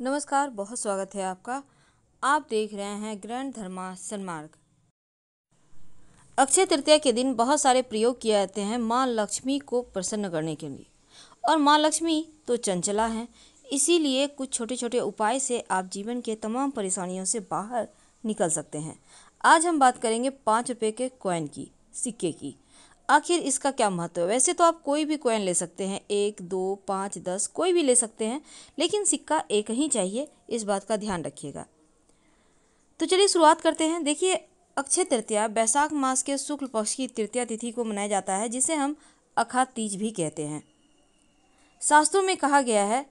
नमस्कार बहुत स्वागत है आपका आप देख रहे हैं ग्रैंड धर्मा सन्मार्ग अक्षय तृतीया के दिन बहुत सारे प्रयोग किए जाते हैं माँ लक्ष्मी को प्रसन्न करने के लिए और माँ लक्ष्मी तो चंचला है इसीलिए कुछ छोटे छोटे उपाय से आप जीवन के तमाम परेशानियों से बाहर निकल सकते हैं आज हम बात करेंगे पाँच रुपये के कॉइन की सिक्के की आखिर इसका क्या महत्व है वैसे तो आप कोई भी कॉइन ले सकते हैं एक दो पाँच दस कोई भी ले सकते हैं लेकिन सिक्का एक ही चाहिए इस बात का ध्यान रखिएगा तो चलिए शुरुआत करते हैं देखिए अक्षय तृतीया बैसाख मास के शुक्ल पक्ष की तृतीया तिथि को मनाया जाता है जिसे हम अखा तीज भी कहते हैं शास्त्रों में कहा गया है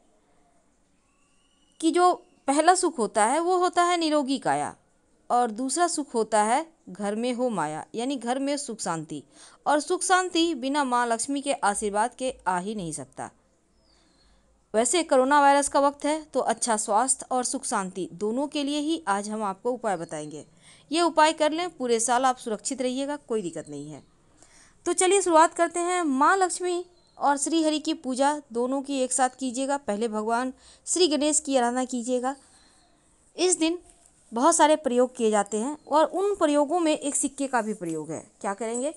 कि जो पहला सुख होता है वो होता है निरोगी काया और दूसरा सुख होता है घर में हो माया यानी घर में सुख शांति और सुख शांति बिना माँ लक्ष्मी के आशीर्वाद के आ ही नहीं सकता वैसे कोरोना वायरस का वक्त है तो अच्छा स्वास्थ्य और सुख शांति दोनों के लिए ही आज हम आपको उपाय बताएंगे ये उपाय कर लें पूरे साल आप सुरक्षित रहिएगा कोई दिक्कत नहीं है तो चलिए शुरुआत करते हैं माँ लक्ष्मी और श्री हरि की पूजा दोनों की एक साथ कीजिएगा पहले भगवान श्री गणेश की आराधना कीजिएगा इस दिन बहुत सारे प्रयोग किए जाते हैं और उन प्रयोगों में एक सिक्के का भी प्रयोग है क्या करेंगे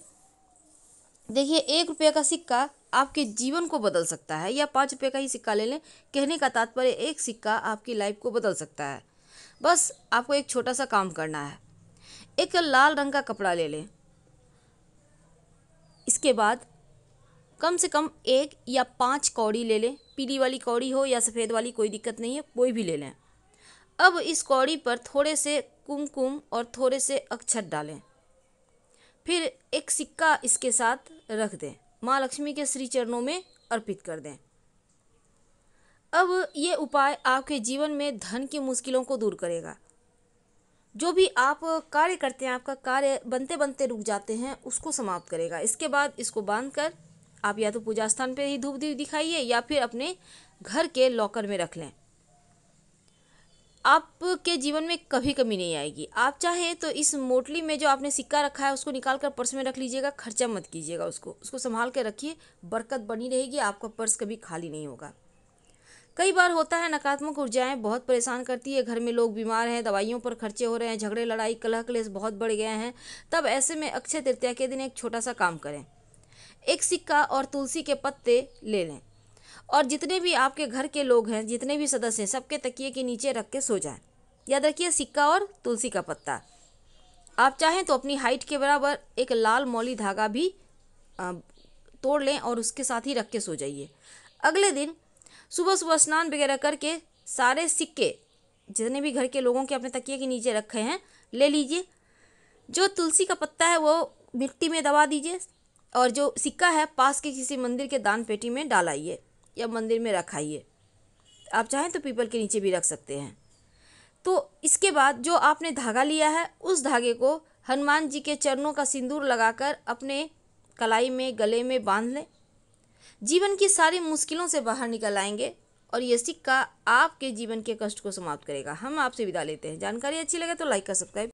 देखिए एक रुपये का सिक्का आपके जीवन को बदल सकता है या पाँच रुपये का ही सिक्का ले लें कहने का तात्पर्य एक सिक्का आपकी लाइफ को बदल सकता है बस आपको एक छोटा सा काम करना है एक लाल रंग का कपड़ा ले लें इसके बाद कम से कम एक या पाँच कौड़ी ले लें पीली वाली कौड़ी हो या सफ़ेद वाली कोई दिक्कत नहीं है कोई भी ले लें अब इस कौड़ी पर थोड़े से कुमकुम और थोड़े से अक्षत डालें फिर एक सिक्का इसके साथ रख दें माँ लक्ष्मी के श्री चरणों में अर्पित कर दें अब ये उपाय आपके जीवन में धन की मुश्किलों को दूर करेगा जो भी आप कार्य करते हैं आपका कार्य बनते बनते रुक जाते हैं उसको समाप्त करेगा इसके बाद इसको बांध कर आप या तो पूजा स्थान पर ही धूप दीप दिखाइए या फिर अपने घर के लॉकर में रख लें आपके जीवन में कभी कमी नहीं आएगी आप चाहें तो इस मोटली में जो आपने सिक्का रखा है उसको निकाल कर पर्स में रख लीजिएगा खर्चा मत कीजिएगा उसको उसको संभाल के रखिए बरकत बनी रहेगी आपका पर्स कभी खाली नहीं होगा कई बार होता है नकारात्मक ऊर्जाएं बहुत परेशान करती है घर में लोग बीमार हैं दवाइयों पर खर्चे हो रहे हैं झगड़े लड़ाई कलह कलेस बहुत बढ़ गए हैं तब ऐसे में अक्षय तृतीया के दिन एक छोटा सा काम करें एक सिक्का और तुलसी के पत्ते ले लें और जितने भी आपके घर के लोग हैं जितने भी सदस्य हैं सबके तकिए के नीचे रख के सो जाएं याद रखिए सिक्का और तुलसी का पत्ता आप चाहें तो अपनी हाइट के बराबर एक लाल मौली धागा भी तोड़ लें और उसके साथ ही रख के सो जाइए अगले दिन सुबह सुबह स्नान वगैरह करके सारे सिक्के जितने भी घर के लोगों के अपने तकिए के नीचे रखे हैं ले लीजिए जो तुलसी का पत्ता है वो मिट्टी में दबा दीजिए और जो सिक्का है पास के किसी मंदिर के दान पेटी में डालाइए या मंदिर में रखाइए आप चाहें तो पीपल के नीचे भी रख सकते हैं तो इसके बाद जो आपने धागा लिया है उस धागे को हनुमान जी के चरणों का सिंदूर लगाकर अपने कलाई में गले में बांध लें जीवन की सारी मुश्किलों से बाहर निकल आएंगे और ये सिक्का आपके जीवन के कष्ट को समाप्त करेगा हम आपसे विदा लेते हैं जानकारी अच्छी लगे तो लाइक का सब्सक्राइब